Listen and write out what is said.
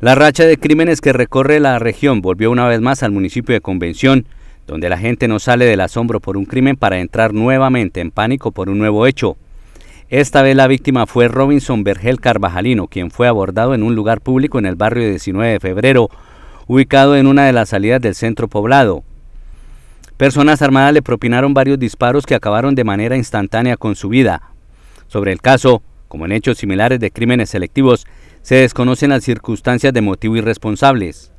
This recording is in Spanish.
La racha de crímenes que recorre la región volvió una vez más al municipio de Convención, donde la gente no sale del asombro por un crimen para entrar nuevamente en pánico por un nuevo hecho. Esta vez la víctima fue Robinson Vergel Carvajalino, quien fue abordado en un lugar público en el barrio 19 de febrero, ubicado en una de las salidas del centro poblado. Personas armadas le propinaron varios disparos que acabaron de manera instantánea con su vida. Sobre el caso, como en hechos similares de crímenes selectivos, se desconocen las circunstancias de motivo irresponsables.